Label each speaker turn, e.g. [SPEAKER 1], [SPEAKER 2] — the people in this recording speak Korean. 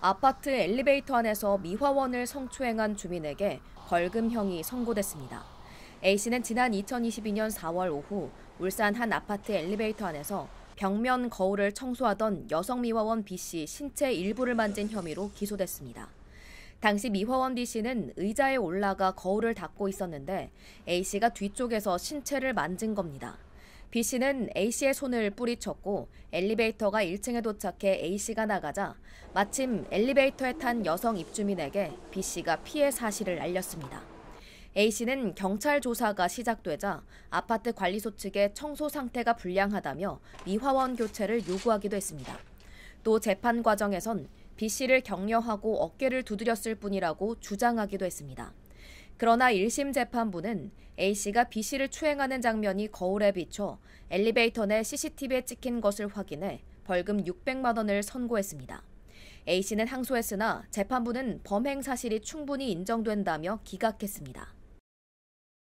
[SPEAKER 1] 아파트 엘리베이터 안에서 미화원을 성추행한 주민에게 벌금형이 선고됐습니다. A씨는 지난 2022년 4월 오후 울산 한 아파트 엘리베이터 안에서 벽면 거울을 청소하던 여성 미화원 B씨 신체 일부를 만진 혐의로 기소됐습니다. 당시 미화원 B씨는 의자에 올라가 거울을 닦고 있었는데 A씨가 뒤쪽에서 신체를 만진 겁니다. B씨는 A씨의 손을 뿌리쳤고 엘리베이터가 1층에 도착해 A씨가 나가자 마침 엘리베이터에 탄 여성 입주민에게 B씨가 피해 사실을 알렸습니다. A씨는 경찰 조사가 시작되자 아파트 관리소 측에 청소 상태가 불량하다며 미화원 교체를 요구하기도 했습니다. 또 재판 과정에선 B씨를 격려하고 어깨를 두드렸을 뿐이라고 주장하기도 했습니다. 그러나 1심 재판부는 A씨가 B씨를 추행하는 장면이 거울에 비춰 엘리베이터 내 CCTV에 찍힌 것을 확인해 벌금 600만 원을 선고했습니다. A씨는 항소했으나 재판부는 범행 사실이 충분히 인정된다며 기각했습니다.